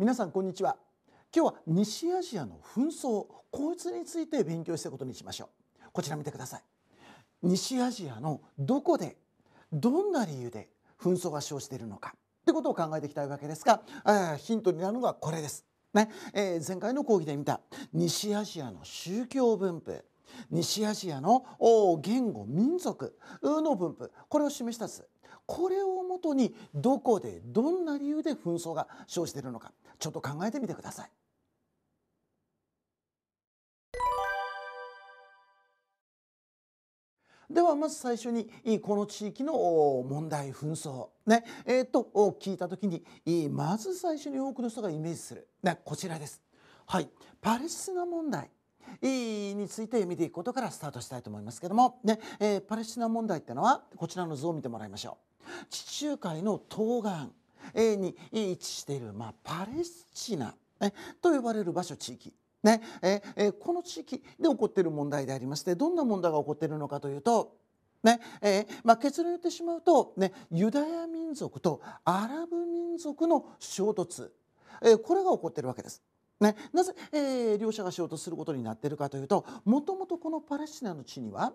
皆さんこんにちは今日は西アジアの紛争こいつについて勉強したことにしましょうこちら見てください西アジアのどこでどんな理由で紛争が生じているのかってことを考えていきたいわけですがヒントになるのがこれですねえー、前回の講義で見た西アジアの宗教分布西アジアの言語民族の分布これを示した図これをもとにどこでどんな理由で紛争が生じているのかちょっと考えてみてください。ではまず最初にこの地域の問題紛争ねえっと聞いたときにまず最初に多くの人がイメージする、ね、こちらです。はい、パレスチナ問題について見ていくことからスタートしたいと思いますけども、ねえパレスチナ問題ってのはこちらの図を見てもらいましょう。地中海の東岸に位置している、まあ、パレスチナ、ね、と呼ばれる場所地域ねええこの地域で起こっている問題でありましてどんな問題が起こっているのかというと、ねえまあ、結論言ってしまうと、ね、ユダヤ民族とアラブ民族の衝突、えこれが起こっているわけです。ね、なぜ、えー、両者が衝突することになっているかというともともとこのパレスチナの地には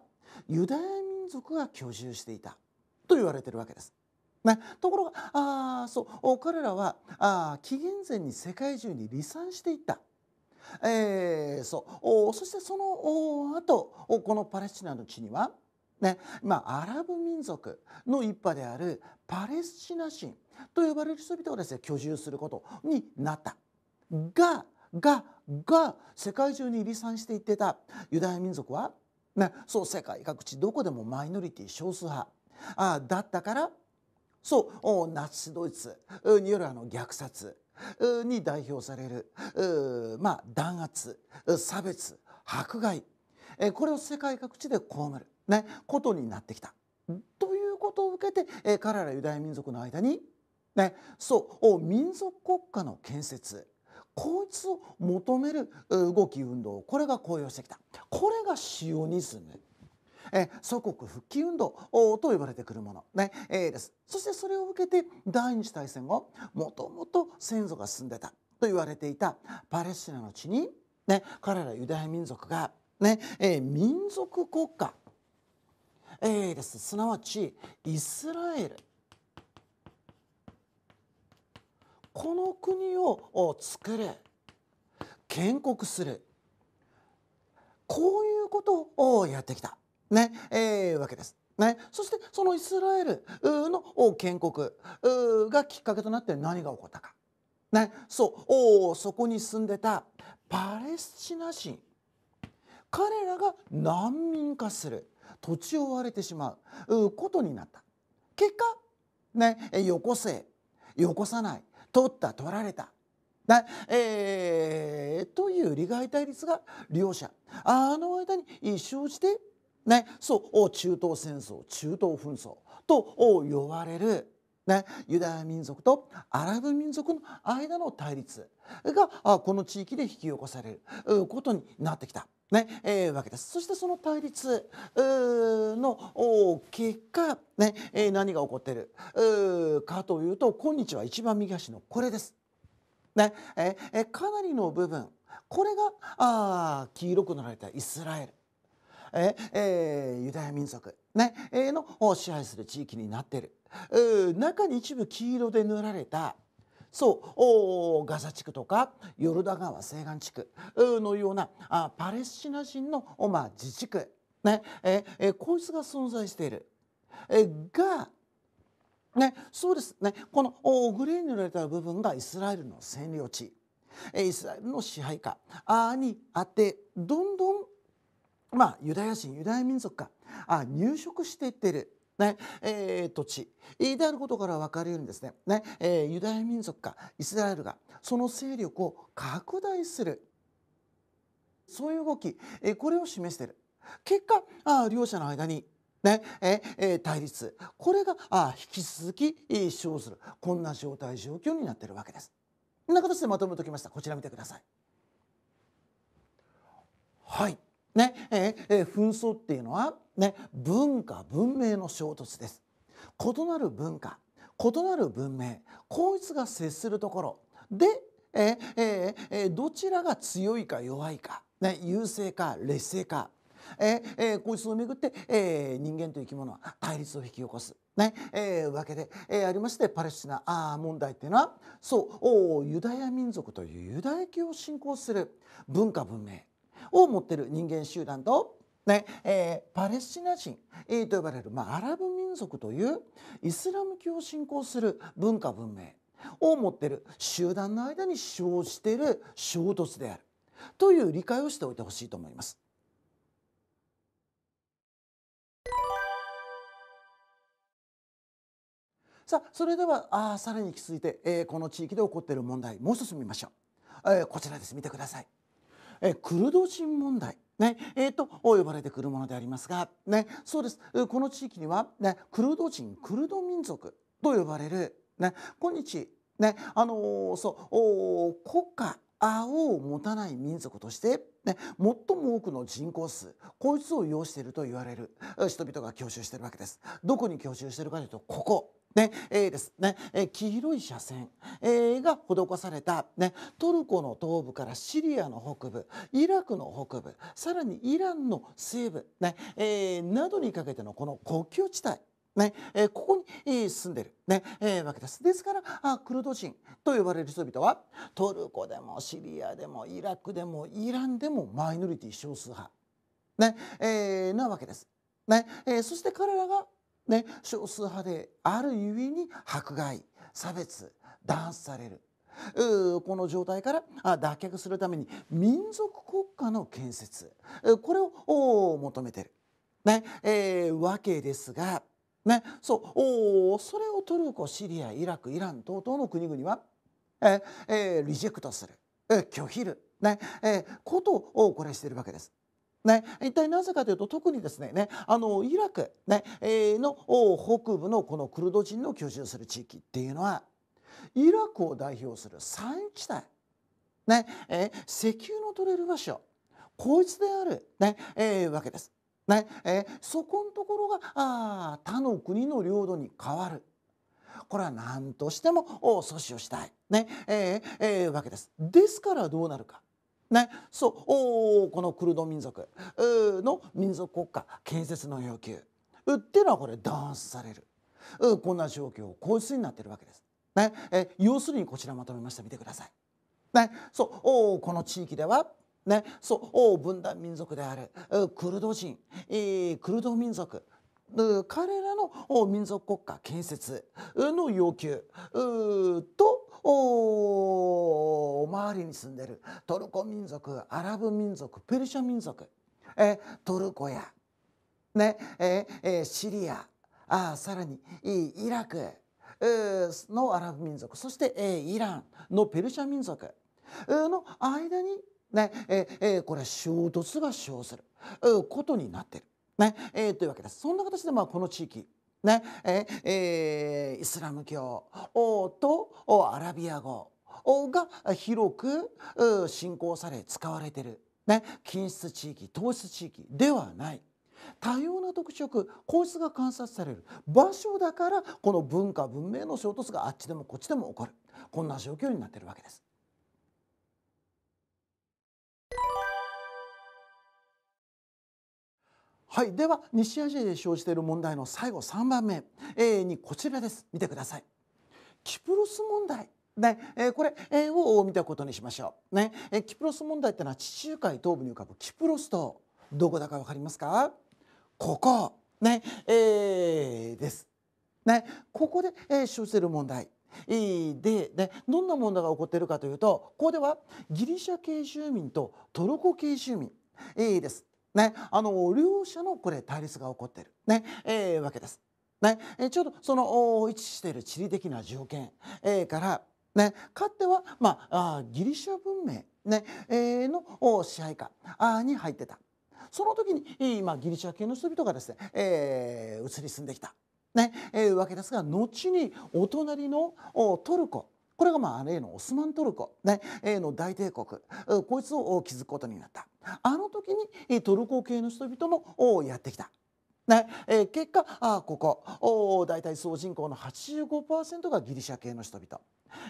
ユダヤ民族が居住していた。と言われてるわけです。ね、ところがあそう彼らはあ紀元前に世界中に離散していった。えー、そうそしてその後このパレスチナの地には、ねまあ、アラブ民族の一派であるパレスチナ人と呼ばれる人々がですね居住することになった。ががが世界中に離散していってたユダヤ民族は、ね、そう世界各地どこでもマイノリティ少数派あだったからそうナチスドイツによるあの虐殺に代表されるまあ弾圧差別迫害これを世界各地で被る、ね、ことになってきた。ということを受けて彼らユダヤ民族の間に、ね、そう民族国家の建設こいつを求める動き運動これが高揚してきたこれがシオニズムえ祖国復帰運動と呼ばれてくるもの、ねえですそしてそれを受けて第二次大戦後もともと先祖が住んでたと言われていたパレスチナの地に、ね、彼らユダヤ民族がね、え民族国家、えー、ですすなわちイスラエルこの国を作れ建国するこういうことをやってきた。ね、えー、わけです。ね、そしてそのイスラエルの建国がきっかけとなって何が起こったか、ね、そうそこに住んでたパレスチナ人彼らが難民化する土地を追われてしまうことになった結果、ね、よこせよこさない取った取られたねえー、という利害対立が両者あの間に生じてね、そう中東戦争中東紛争と呼ばれる、ね、ユダヤ民族とアラブ民族の間の対立がこの地域で引き起こされることになってきた。ねえー、わけですそしてその対立の結果、ねえ何が起こっているかというと今日は一番右端のこれです。ねえかなりの部分これがあ黄色く塗られたイスラエル。ええー、ユダヤ民族、ね、の支配する地域になっている中に一部黄色で塗られたそうガザ地区とかヨルダ川西岸地区のようなあパレスチナ人の、まあ、自治区、ねええこいつが存在している。えがね、そうですねこのグレーに塗られた部分がイスラエルの占領地イスラエルの支配下にあってどんどんまあ、ユダヤ人ユダヤ民族かあ入植していっているねえー、土地であることから分かるようにですねね、えー、ユダヤ民族かイスラエルがその勢力を拡大するそういう動き、えー、これを示している結果あ両者の間に、ねえー、対立これがあ引き続き、えー、生ずるこんな状態状況になっているわけです。こんな形でまとめておきましたこちら見てください。はいねええ紛争っていうのは、ね、文化文明の衝突です異なる文化異なる文明こいつが接するところでえええどちらが強いか弱いか、ね、優勢か劣勢かええこいつをめぐって、え人間という生き物は対立を引き起こす、ねえわけで、えありましてパレスチナあ問題っていうのはそうユダヤ民族というユダヤ教を信仰する文化文明を持ってる人間集団とねえー、パレスチナ人、えー、と呼ばれる、まあ、アラブ民族というイスラム教を信仰する文化文明を持っている集団の間に生じている衝突であるという理解をしておいてほしいと思います。さあそれではあさらに引き続いて、えー、この地域で起こっている問題もう一つ見ましょう、えー、こちらです見てください。えクルド人問題ねえーと、呼ばれてくるものでありますが、ね、そうですこの地域には、ね、クルド人クルド民族と呼ばれる、ね、今日、ねあのー、そう国家を持たない民族として、ね、最も多くの人口数こいつを要していると言われる人々が居住しているわけです。どこに居住しているかというとここねえですね、えー、黄色い斜線、えが施された、ね、トルコの東部からシリアの北部イラクの北部さらにイランの西部、ねえなどにかけてのこの国境地帯ねえー、ここに、えー、住んでる、ねえー、わけです。ですからあクルド人と呼ばれる人々はトルコでもシリアでもイラクでもイランでもマイノリティ少数派、ねえなわけです。ねえそして彼らがね、少数派であるゆえに迫害差別弾圧されるこの状態から脱却するために民族国家の建設これを求めてる、ねえー、わけですが、ね、そうそれをトルコシリアイラクイラン等々の国々は、えー、リジェクトする、拒否る、ねえー、ことをこれしてるわけです。ね、一体なぜかというと特にですね、ね、あのイラクね、えの北部のこのクルド人の居住する地域っていうのはイラクを代表する産地帯、ねえ石油の取れる場所こいつである、ねえー、わけです。ねえー、そこのところがあ他の国の領土に変わる。これは何としても阻止をしたい、ねえーえー、わけです。ですからどうなるか。ね、そうこのクルド民族の民族国家建設の要求っていうのはこれ断スされるこんな状況皇室になってるわけです。ね、え要するにこちらまとめました見てください。ね、そうこの地域ではね、そう分断民族であるクルド人、えクルド民族彼らの民族国家建設の要求と周りに住んでるトルコ民族アラブ民族ペルシャ民族えトルコや、ねええシリアあさらにイラクのアラブ民族そして、えイランのペルシャ民族の間にね、えこれは衝突が生ずることになってる。ねえー、というわけです。そんな形でまあこの地域ねええー、イスラム教とアラビア語が広く信仰され使われてる、ね、均質地域糖質地域ではない。多様な特色皇室が観察される場所だからこの文化文明の衝突があっちでもこっちでも起こるこんな状況になってるわけです。はいでは西アジアで生じている問題の最後3番目、えにこちらです見てくださいキプロス問題ねえー、これ、えを見たことにしましょう、ねえー、キプロス問題ってのは地中海東部に浮かぶキプロス島どこだか分かりますかここ、ねえー、です、ね、ここで、えー、生じている問題ででどんな問題が起こっているかというとここではギリシャ系住民とトルコ系住民、いいですね、あの両者のこれ対立が起こっている、ねえー、わけです。ね、えちょうどその位置している地理的な条件、えー、から、ね、かつては、まあ、あギリシャ文明、ねえー、の支配下あに入ってたその時に、まあ、ギリシャ系の人々がですね、えー、移り住んできた、ねえー、わけですが後にお隣のトルコこれがまあ例のオスマントルコ、ね、A の大帝国こいつを築くことになったあの時にトルコ系の人々もやってきたねえー、結果あここお大体総人口の85%がギリシャ系の人々。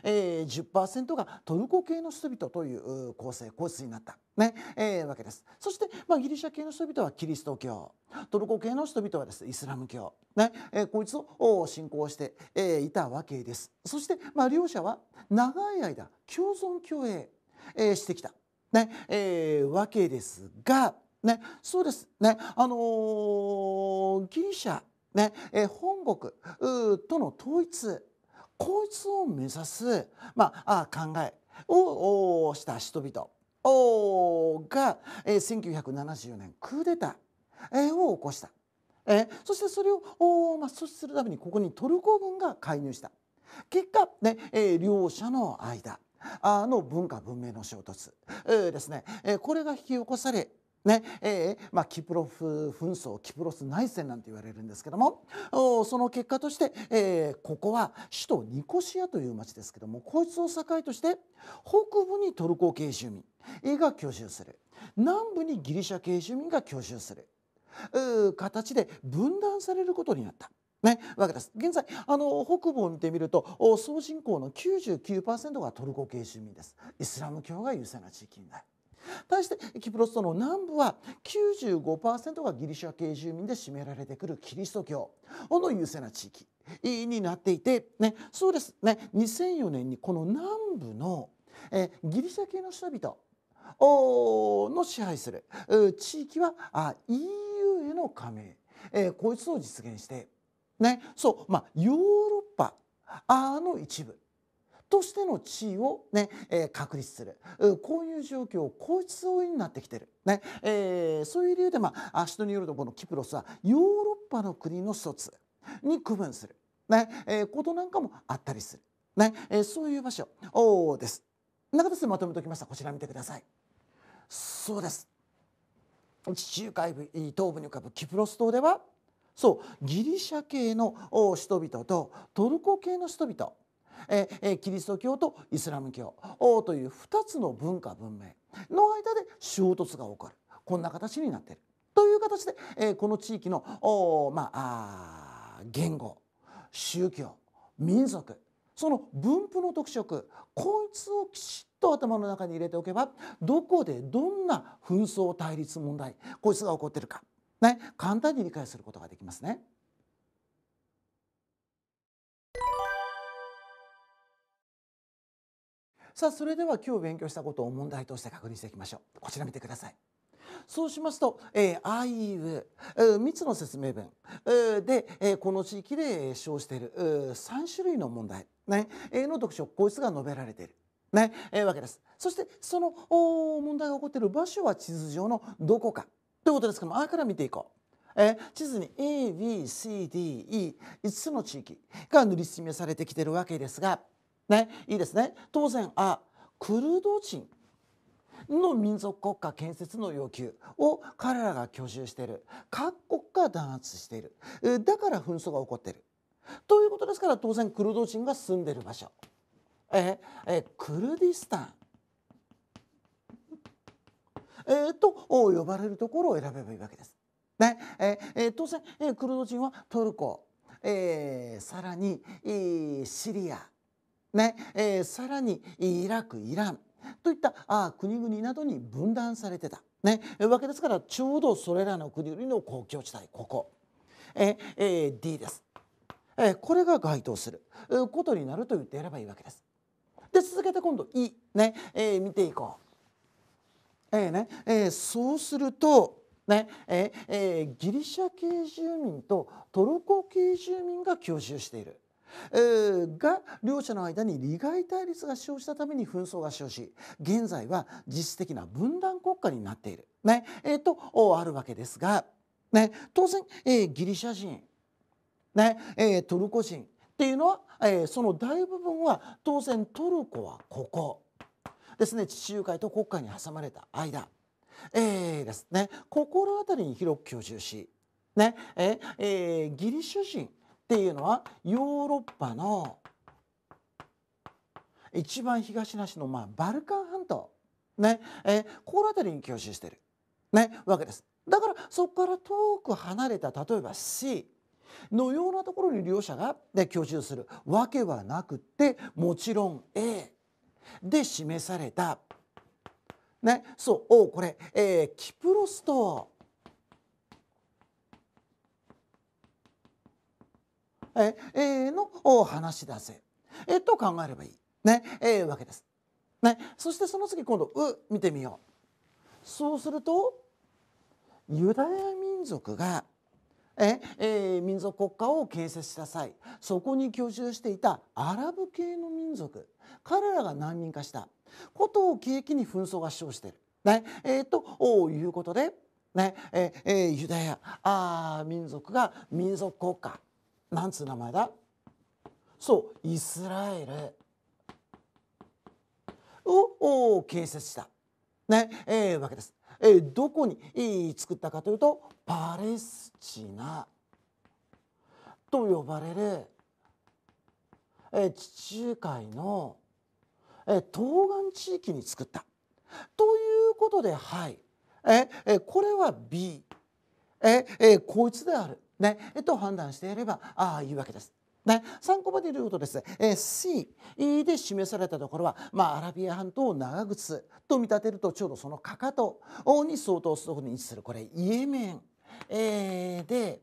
えー、10%がトルコ系の人々という構成構図になった、ねえー、わけですそして、まあ、ギリシャ系の人々はキリスト教トルコ系の人々はです、ね、イスラム教、ねえー、こいつを信仰して、えー、いたわけですそして、まあ、両者は長い間共存共栄、えー、してきた、ねえー、わけですがね、そうですね、あのー、ギリシャ、ねえ本国との統一こいつを目指す、まあ、考えをした人々が、えー、1974年クーデターを起こした、えそしてそれを、まあ、阻止するためにここにトルコ軍が介入した結果、ねえ両者の間あの文化文明の衝突、えですね、えこれが引き起こされねえーまあ、キプロフ紛争キプロス内戦なんて言われるんですけどもその結果として、えー、ここは首都ニコシアという町ですけどもこいつを境として北部にトルコ系住民が居住する南部にギリシャ系住民が居住する形で分断されることになった。ね、わけです現在あの北部を見てみると総人口の99%がトルコ系住民ですイスラム教が優勢な地域になる対してキプロス島の南部は95%がギリシャ系住民で占められてくるキリスト教の優勢な地域になっていて、ね、そうですね2004年にこの南部のえギリシャ系の人々の支配する地域はあ EU への加盟、えー、こいつを実現して、ねそうまあ、ヨーロッパの一部としての地位をね、え確立するこういう状況をこいつになってきてる、ねえー、そういう理由で、まあ、人によるとこのキプロスはヨーロッパの国の一つに区分する、ねえー、ことなんかもあったりする、ねえー、そういう場所です。中田さんまとめておきましたこちら見てください。そうです地中海部東部に浮かぶキプロス島ではそうギリシャ系の人々とトルコ系の人々えキリスト教とイスラム教という2つの文化文明の間で衝突が起こるこんな形になっているという形で、えこの地域のまあ、言語宗教民族その分布の特色こいつをきちっと頭の中に入れておけばどこでどんな紛争対立問題こいつが起こってるか、ね、簡単に理解することができますね。さあそれでは今日勉強したことを問題として確認していきましょうこちら見てくださいそうしますと、えー、あいうえー、3つの説明文、えー、で、えー、この地域で使用している、えー、3種類の問題、ね、の特色こいつが述べられている。ねえー、わけですそしてその問題が起こっている場所は地図上のどこかということですけどもあから見ていこう。え地図に ABCDE5 つの地域が塗りつめされてきてるわけですがね、いいですね当然あクルド人の民族国家建設の要求を彼らが居住している各国が弾圧しているだから紛争が起こっているということですから当然クルド人が住んでいる場所ええクルディスタン、えー、と呼ばれるところを選べばいいわけです。ねええ当然、えクルド人はトルコ、えー、さらに、えシリアねえー、さらにイラクイランといったあ国々などに分断されてた、ね、わけですからちょうどそれらの国々の公共地帯ここ、ええー、D です、えー、これが該当することになると言ってやればいいわけです。で続けて今度 E ね、えー、見ていこう。えーねえー、そうするとねえー、ギリシャ系住民とトルコ系住民が居住している。えが両者の間に利害対立が生じたために紛争が生じ現在は実質的な分断国家になっている、ねえーと、あるわけですが、ね、当然、えー、ギリシャ人、ねえー、トルコ人っていうのは、えー、その大部分は当然トルコはここですね地中海と国海に挟まれた間。えー、ですね心当たりに広く居住し、ねえー、えー、ギリシャ人っていうのはヨーロッパの一番東なしの、まあ、バルカン半島、ねえー、この辺りに吸収してる、ね、わけです。だからそこから遠く離れた例えば C のようなところに利用者が、ね、居住するわけはなくてもちろん A で示された、ね、そうおこれ、えー、キプロス島えの話だぜ、えと考えればいい、ねえー、わけです、ね。そしてその次今度「う」見てみよう。そうするとユダヤ民族がえ、えー、民族国家を建設した際そこに居住していたアラブ系の民族彼らが難民化したことを契機に紛争が生じている。ねえー、ということで、ねえー、ユダヤあ民族が民族国家なんつう名前だそうイスラエルを建設した、ねえー、わけです。えー、どこに、えー、作ったかというとパレスチナと呼ばれる、えー、地中海の、えー、東岸地域に作った。ということではいえー、これは B えー、こいつであるね、と判断していればああいうわけです。ね、参考まで言うとですえー、C で示されたところは、まあ、アラビア半島を長靴と見立てるとちょうどそのかかとに相当するところに位置するこれイエメン、えー、で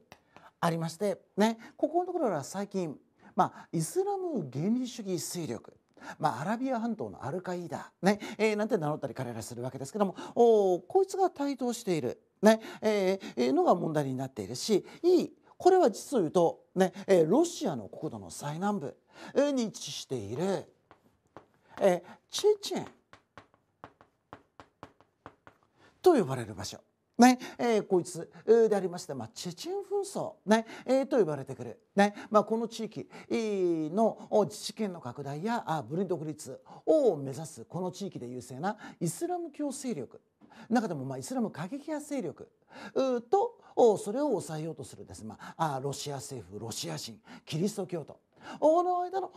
ありまして、ね、ここのところは最近、まあ、イスラム原理主義勢力まあ、アラビア半島のアルカイダ、ねえー、なんて名乗ったり彼らするわけですけどもおこいつが台頭している、ねえー、のが問題になっているしいいこれは実を言うと、ねえー、ロシアの国土の最南部に位置している、えー、チェチェンと呼ばれる場所。ねえー、こいつでありまして、まあ、チェチェン紛争ね、えー、と呼ばれてくる、ねまあ、この地域の自治権の拡大やあ分離独立を目指すこの地域で優勢なイスラム教勢力中でもまあイスラム過激派勢力とそれを抑えようとするです、まあ、ロシア政府ロシア人キリスト教徒この間の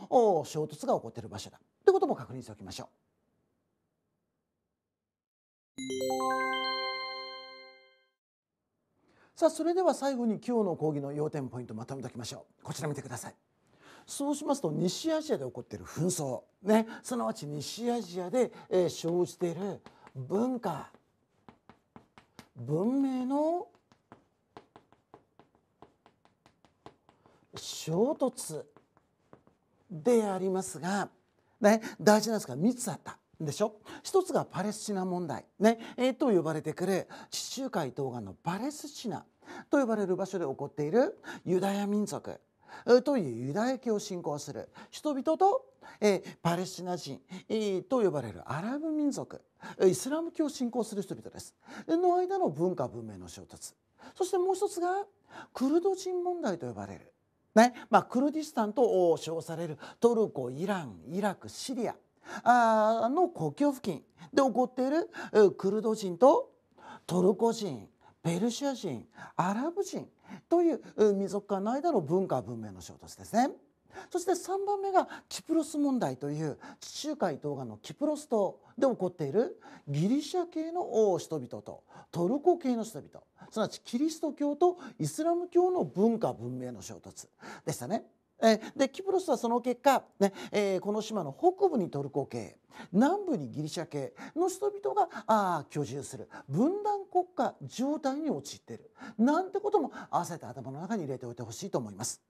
衝突が起こっている場所だということも確認しておきましょう。さあそれでは最後に今日の講義の要点ポイントまとめておきましょうこちら見てくださいそうしますと西アジアで起こっている紛争ねすなわち西アジアで、え生じている文化文明の衝突でありますが、ね、大事なんですが3つあったでしょ一つがパレスチナ問題、ねえー、と呼ばれてくる地中海東岸のパレスチナと呼ばれる場所で起こっているユダヤ民族というユダヤ教を信仰する人々と、えー、パレスチナ人、えー、と呼ばれるアラブ民族イスラム教を信仰する人々ですの間の文化文明の衝突そしてもう一つがクルド人問題と呼ばれる、ねまあ、クルディスタンと称されるトルコイランイラクシリアあの国境付近で起こっているクルド人とトルコ人ペルシア人アラブ人という民族間の間の文化文明の衝突ですね。そして3番目がキプロス問題という地中海東岸のキプロス島で起こっているギリシャ系の人々とトルコ系の人々すなわちキリスト教とイスラム教の文化文明の衝突でしたね。えでキプロスはその結果、ねえー、この島の北部にトルコ系南部にギリシャ系の人々があ居住する分断国家状態に陥っているなんてことも合わせて頭の中に入れておいてほしいと思います。